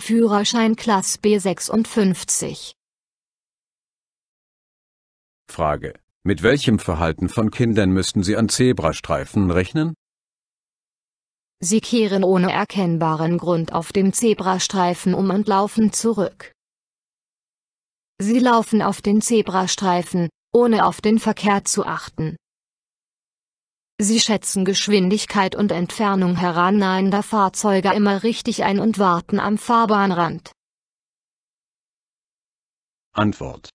Führerschein Klasse B56. Frage. Mit welchem Verhalten von Kindern müssten Sie an Zebrastreifen rechnen? Sie kehren ohne erkennbaren Grund auf dem Zebrastreifen um und laufen zurück. Sie laufen auf den Zebrastreifen, ohne auf den Verkehr zu achten. Sie schätzen Geschwindigkeit und Entfernung herannahender Fahrzeuge immer richtig ein und warten am Fahrbahnrand. Antwort.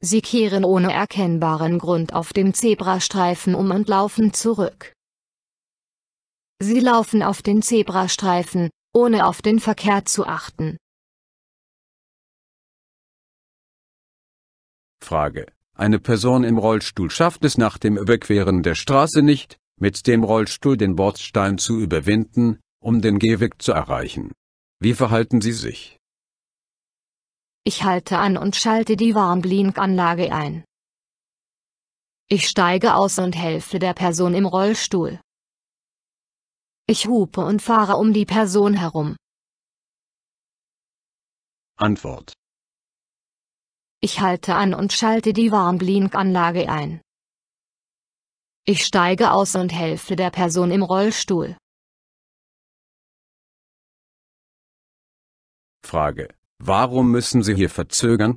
Sie kehren ohne erkennbaren Grund auf dem Zebrastreifen um und laufen zurück. Sie laufen auf den Zebrastreifen, ohne auf den Verkehr zu achten. Frage. Eine Person im Rollstuhl schafft es nach dem Überqueren der Straße nicht, mit dem Rollstuhl den Bordstein zu überwinden, um den Gehweg zu erreichen. Wie verhalten Sie sich? Ich halte an und schalte die Warnblinkanlage ein. Ich steige aus und helfe der Person im Rollstuhl. Ich hupe und fahre um die Person herum. Antwort ich halte an und schalte die Warnblinkanlage ein. Ich steige aus und helfe der Person im Rollstuhl. Frage. Warum müssen Sie hier verzögern?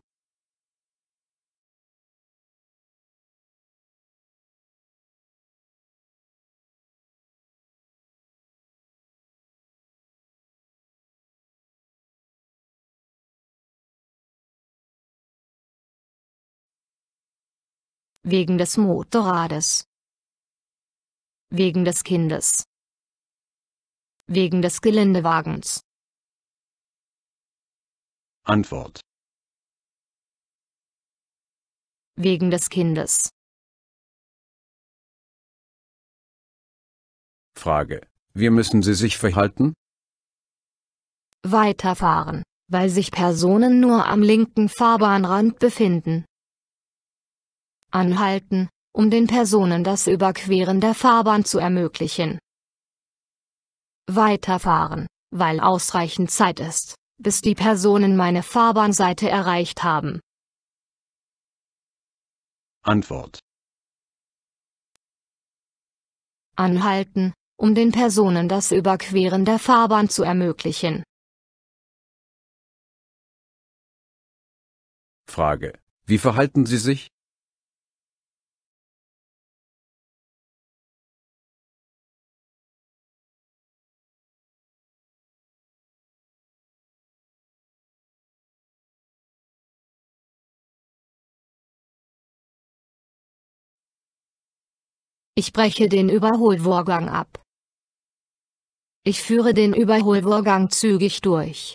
wegen des Motorrades, wegen des Kindes, wegen des Geländewagens. Antwort wegen des Kindes. Frage. Wie müssen Sie sich verhalten? Weiterfahren, weil sich Personen nur am linken Fahrbahnrand befinden anhalten, um den Personen das Überqueren der Fahrbahn zu ermöglichen. Weiterfahren, weil ausreichend Zeit ist, bis die Personen meine Fahrbahnseite erreicht haben. Antwort. Anhalten, um den Personen das Überqueren der Fahrbahn zu ermöglichen. Frage. Wie verhalten Sie sich, Ich breche den Überholvorgang ab. Ich führe den Überholvorgang zügig durch.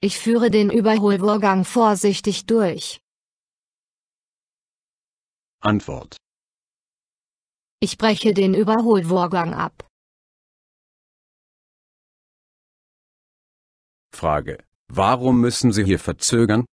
Ich führe den Überholvorgang vorsichtig durch. Antwort. Ich breche den Überholvorgang ab. Frage. Warum müssen Sie hier verzögern?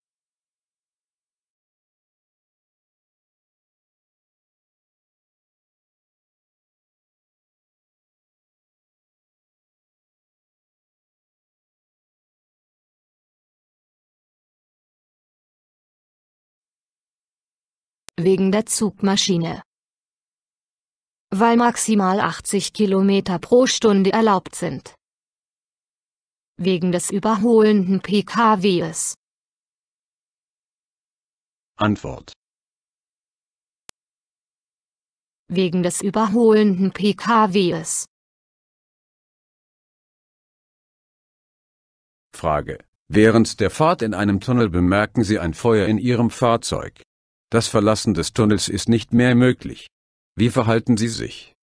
wegen der Zugmaschine. Weil maximal 80 km pro Stunde erlaubt sind. Wegen des überholenden PKWs. Antwort. Wegen des überholenden PKWs. Frage. Während der Fahrt in einem Tunnel bemerken Sie ein Feuer in Ihrem Fahrzeug. Das Verlassen des Tunnels ist nicht mehr möglich. Wie verhalten Sie sich?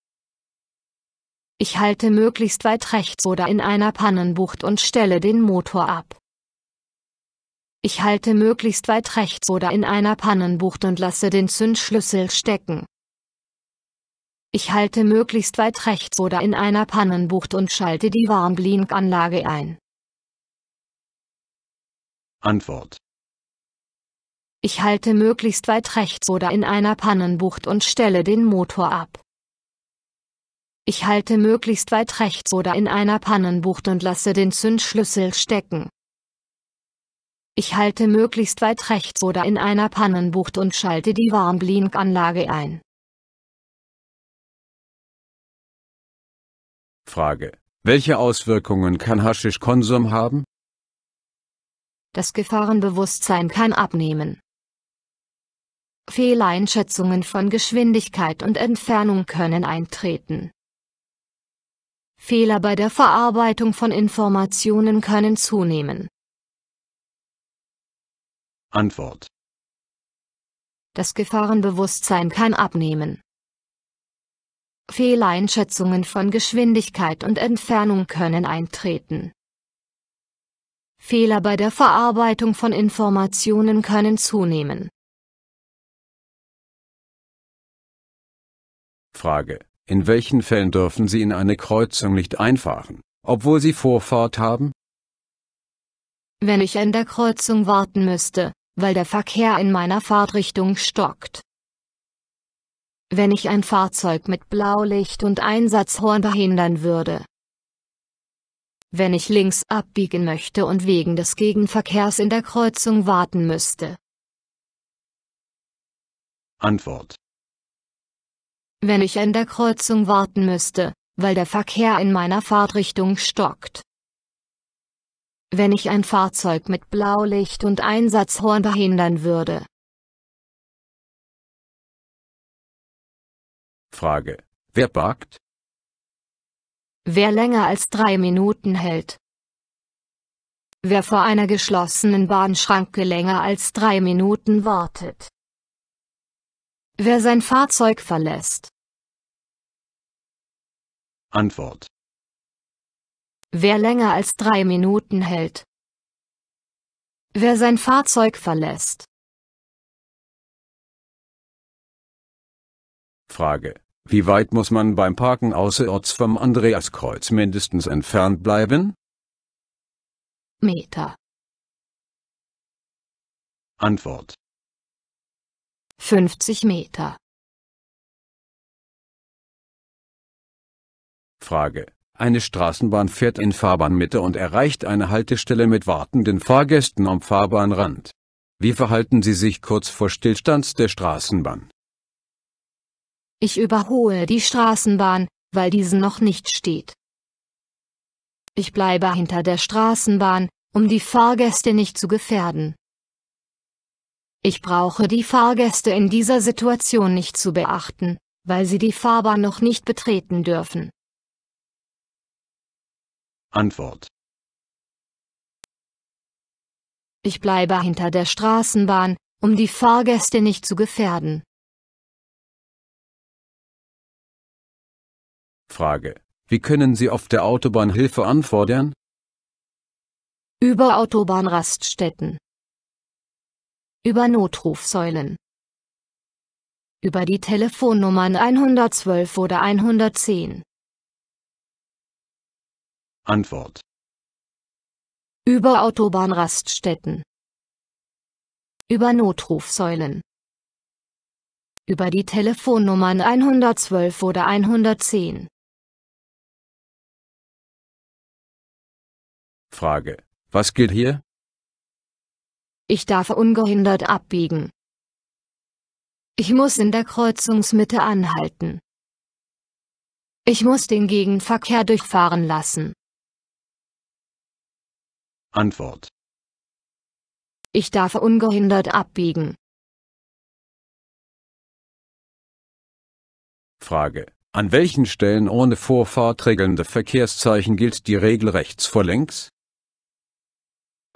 Ich halte möglichst weit rechts oder in einer Pannenbucht und stelle den Motor ab. Ich halte möglichst weit rechts oder in einer Pannenbucht und lasse den Zündschlüssel stecken. Ich halte möglichst weit rechts oder in einer Pannenbucht und schalte die Warnblinkanlage ein. Antwort ich halte möglichst weit rechts oder in einer Pannenbucht und stelle den Motor ab. Ich halte möglichst weit rechts oder in einer Pannenbucht und lasse den Zündschlüssel stecken. Ich halte möglichst weit rechts oder in einer Pannenbucht und schalte die Warnblinkanlage ein. Frage. Welche Auswirkungen kann Haschischkonsum haben? Das Gefahrenbewusstsein kann abnehmen. Fehleinschätzungen von Geschwindigkeit und Entfernung können eintreten. Fehler bei der Verarbeitung von Informationen können zunehmen. Antwort. Das Gefahrenbewusstsein kann abnehmen. Fehleinschätzungen von Geschwindigkeit und Entfernung können eintreten. Fehler bei der Verarbeitung von Informationen können zunehmen. Frage. In welchen Fällen dürfen Sie in eine Kreuzung nicht einfahren, obwohl Sie Vorfahrt haben? Wenn ich an der Kreuzung warten müsste, weil der Verkehr in meiner Fahrtrichtung stockt. Wenn ich ein Fahrzeug mit Blaulicht und Einsatzhorn behindern würde. Wenn ich links abbiegen möchte und wegen des Gegenverkehrs in der Kreuzung warten müsste. Antwort wenn ich an der Kreuzung warten müsste, weil der Verkehr in meiner Fahrtrichtung stockt. Wenn ich ein Fahrzeug mit Blaulicht und Einsatzhorn behindern würde. Frage. Wer parkt? Wer länger als drei Minuten hält. Wer vor einer geschlossenen Bahnschranke länger als drei Minuten wartet. Wer sein Fahrzeug verlässt. Antwort. Wer länger als drei Minuten hält. Wer sein Fahrzeug verlässt. Frage. Wie weit muss man beim Parken außerorts vom Andreaskreuz mindestens entfernt bleiben? Meter. Antwort. 50 Meter. Frage. Eine Straßenbahn fährt in Fahrbahnmitte und erreicht eine Haltestelle mit wartenden Fahrgästen am Fahrbahnrand. Wie verhalten Sie sich kurz vor Stillstand der Straßenbahn? Ich überhole die Straßenbahn, weil diese noch nicht steht. Ich bleibe hinter der Straßenbahn, um die Fahrgäste nicht zu gefährden. Ich brauche die Fahrgäste in dieser Situation nicht zu beachten, weil sie die Fahrbahn noch nicht betreten dürfen. Antwort Ich bleibe hinter der Straßenbahn, um die Fahrgäste nicht zu gefährden. Frage. Wie können Sie auf der Autobahn Hilfe anfordern? Über Autobahnraststätten über Notrufsäulen. Über die Telefonnummern 112 oder 110. Antwort. Über Autobahnraststätten. Über Notrufsäulen. Über die Telefonnummern 112 oder 110. Frage. Was gilt hier? Ich darf ungehindert abbiegen. Ich muss in der Kreuzungsmitte anhalten. Ich muss den Gegenverkehr durchfahren lassen. Antwort. Ich darf ungehindert abbiegen. Frage. An welchen Stellen ohne Vorfahrt regelnde Verkehrszeichen gilt die Regel rechts vor links?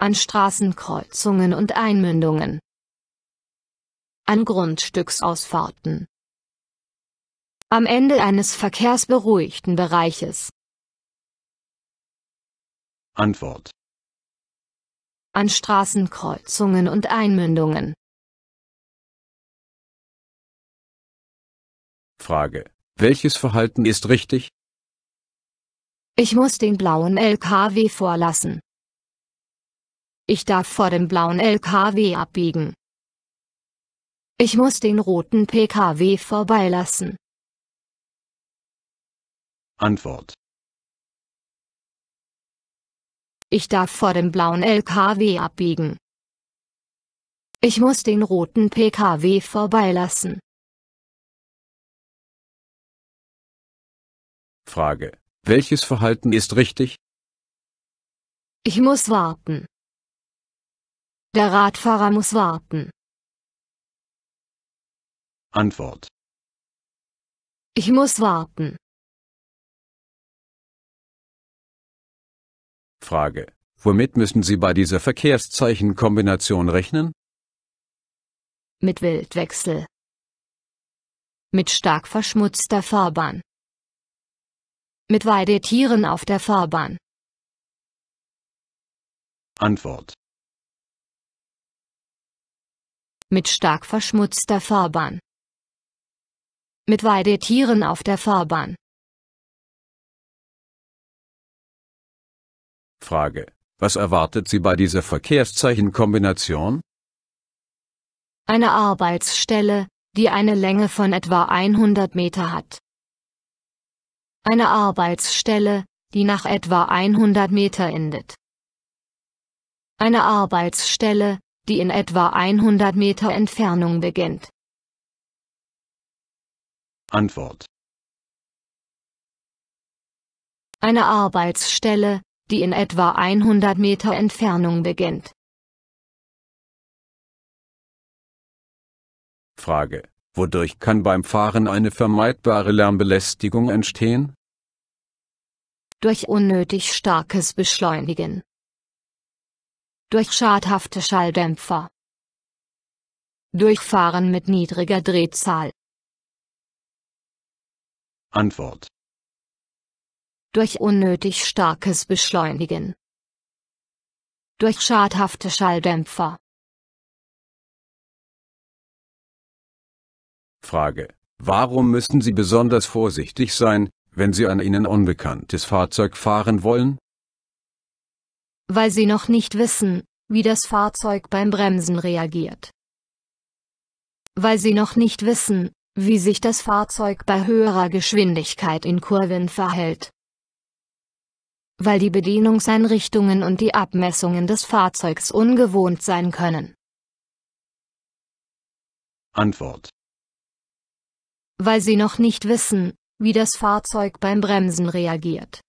an Straßenkreuzungen und Einmündungen, an Grundstücksausfahrten, am Ende eines verkehrsberuhigten Bereiches. Antwort an Straßenkreuzungen und Einmündungen. Frage. Welches Verhalten ist richtig? Ich muss den blauen LKW vorlassen. Ich darf vor dem blauen LKW abbiegen. Ich muss den roten PKW vorbeilassen. Antwort. Ich darf vor dem blauen LKW abbiegen. Ich muss den roten PKW vorbeilassen. Frage. Welches Verhalten ist richtig? Ich muss warten. Der Radfahrer muss warten. Antwort. Ich muss warten. Frage. Womit müssen Sie bei dieser Verkehrszeichenkombination rechnen? Mit Wildwechsel. Mit stark verschmutzter Fahrbahn. Mit Weidetieren auf der Fahrbahn. Antwort. mit stark verschmutzter Fahrbahn. Mit Weidetieren auf der Fahrbahn. Frage. Was erwartet Sie bei dieser Verkehrszeichenkombination? Eine Arbeitsstelle, die eine Länge von etwa 100 Meter hat. Eine Arbeitsstelle, die nach etwa 100 Meter endet. Eine Arbeitsstelle, die in etwa 100 Meter Entfernung beginnt? Antwort. Eine Arbeitsstelle, die in etwa 100 Meter Entfernung beginnt. Frage. Wodurch kann beim Fahren eine vermeidbare Lärmbelästigung entstehen? Durch unnötig starkes Beschleunigen durch schadhafte Schalldämpfer. Durchfahren mit niedriger Drehzahl. Antwort. Durch unnötig starkes Beschleunigen. Durch schadhafte Schalldämpfer. Frage. Warum müssen Sie besonders vorsichtig sein, wenn Sie ein Ihnen unbekanntes Fahrzeug fahren wollen? weil sie noch nicht wissen, wie das Fahrzeug beim Bremsen reagiert. Weil sie noch nicht wissen, wie sich das Fahrzeug bei höherer Geschwindigkeit in Kurven verhält. Weil die Bedienungseinrichtungen und die Abmessungen des Fahrzeugs ungewohnt sein können. Antwort. Weil sie noch nicht wissen, wie das Fahrzeug beim Bremsen reagiert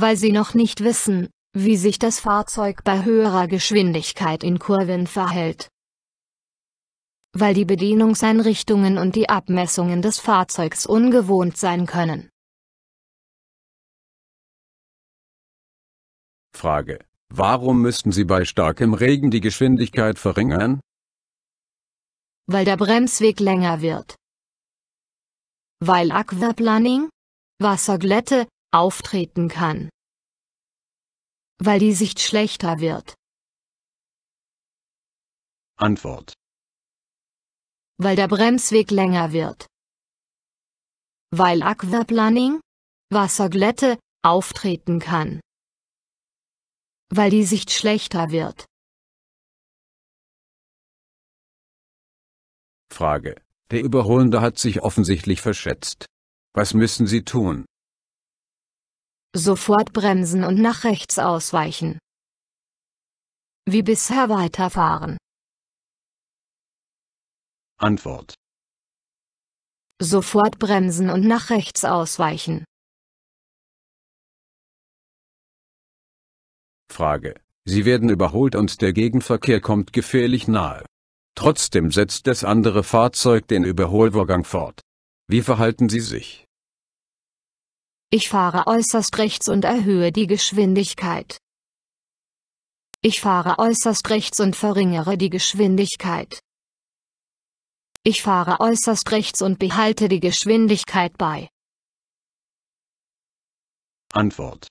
weil sie noch nicht wissen, wie sich das Fahrzeug bei höherer Geschwindigkeit in Kurven verhält. Weil die Bedienungseinrichtungen und die Abmessungen des Fahrzeugs ungewohnt sein können. Frage. Warum müssten Sie bei starkem Regen die Geschwindigkeit verringern? Weil der Bremsweg länger wird. Weil Aquaplaning, Wasserglätte, auftreten kann. Weil die Sicht schlechter wird. Antwort. Weil der Bremsweg länger wird. Weil Aquaplaning, Wasserglätte, auftreten kann. Weil die Sicht schlechter wird. Frage. Der Überholende hat sich offensichtlich verschätzt. Was müssen Sie tun? Sofort bremsen und nach rechts ausweichen. Wie bisher weiterfahren. Antwort. Sofort bremsen und nach rechts ausweichen. Frage. Sie werden überholt und der Gegenverkehr kommt gefährlich nahe. Trotzdem setzt das andere Fahrzeug den Überholvorgang fort. Wie verhalten Sie sich? Ich fahre äußerst rechts und erhöhe die Geschwindigkeit. Ich fahre äußerst rechts und verringere die Geschwindigkeit. Ich fahre äußerst rechts und behalte die Geschwindigkeit bei. Antwort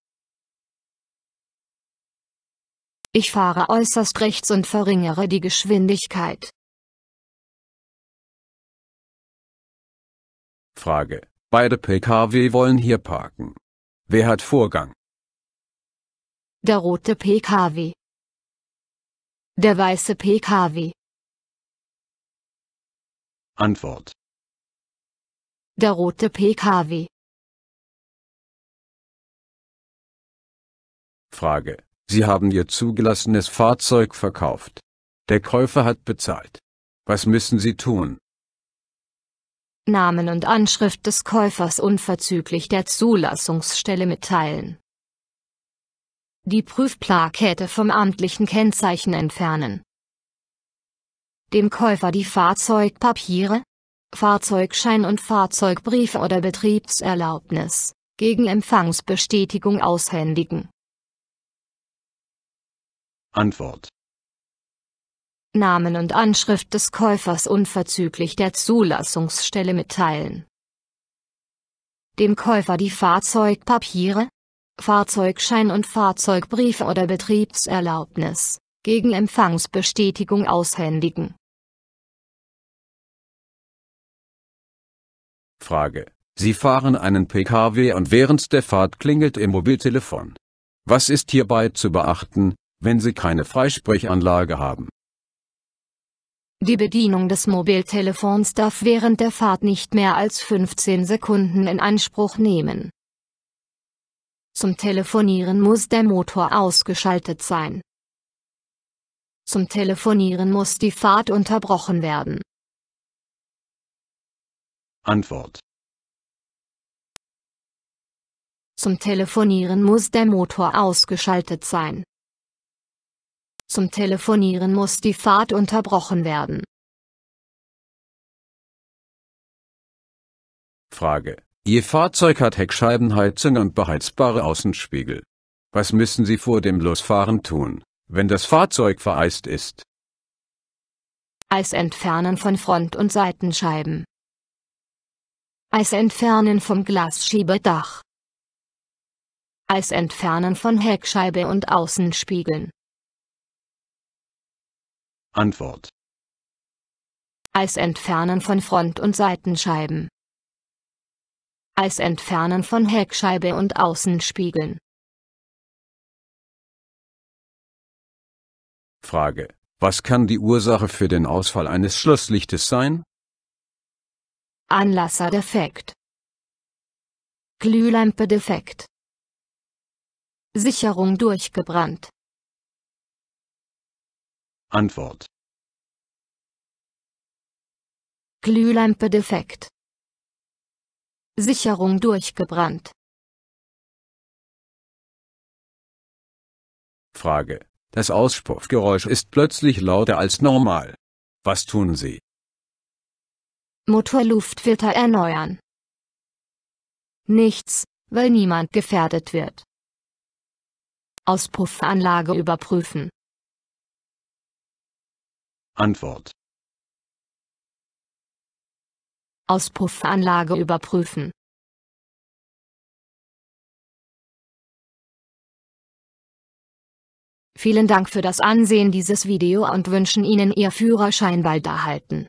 Ich fahre äußerst rechts und verringere die Geschwindigkeit. Frage Beide Pkw wollen hier parken. Wer hat Vorgang? Der rote Pkw. Der weiße Pkw. Antwort. Der rote Pkw. Frage. Sie haben Ihr zugelassenes Fahrzeug verkauft. Der Käufer hat bezahlt. Was müssen Sie tun? Namen und Anschrift des Käufers unverzüglich der Zulassungsstelle mitteilen. Die Prüfplakette vom amtlichen Kennzeichen entfernen. Dem Käufer die Fahrzeugpapiere, Fahrzeugschein und Fahrzeugbrief oder Betriebserlaubnis gegen Empfangsbestätigung aushändigen. Antwort Namen und Anschrift des Käufers unverzüglich der Zulassungsstelle mitteilen. Dem Käufer die Fahrzeugpapiere, Fahrzeugschein und Fahrzeugbrief oder Betriebserlaubnis gegen Empfangsbestätigung aushändigen. Frage. Sie fahren einen PKW und während der Fahrt klingelt Ihr Mobiltelefon. Was ist hierbei zu beachten, wenn Sie keine Freisprechanlage haben? Die Bedienung des Mobiltelefons darf während der Fahrt nicht mehr als 15 Sekunden in Anspruch nehmen. Zum Telefonieren muss der Motor ausgeschaltet sein. Zum Telefonieren muss die Fahrt unterbrochen werden. Antwort Zum Telefonieren muss der Motor ausgeschaltet sein. Zum Telefonieren muss die Fahrt unterbrochen werden. Frage. Ihr Fahrzeug hat Heckscheibenheizung und beheizbare Außenspiegel. Was müssen Sie vor dem Losfahren tun, wenn das Fahrzeug vereist ist? Eis entfernen von Front- und Seitenscheiben. Eis entfernen vom Glasschiebedach. Eis entfernen von Heckscheibe und Außenspiegeln. Antwort. Als Entfernen von Front- und Seitenscheiben. Als Entfernen von Heckscheibe und Außenspiegeln. Frage. Was kann die Ursache für den Ausfall eines Schlusslichtes sein? Anlasserdefekt. Glühlampe defekt. Sicherung durchgebrannt. Antwort. Glühlampe defekt. Sicherung durchgebrannt. Frage. Das Auspuffgeräusch ist plötzlich lauter als normal. Was tun Sie? Motorluftfilter erneuern. Nichts, weil niemand gefährdet wird. Auspuffanlage überprüfen. Antwort. Auspuffanlage überprüfen. Vielen Dank für das Ansehen dieses Video und wünschen Ihnen Ihr Führerschein bald erhalten.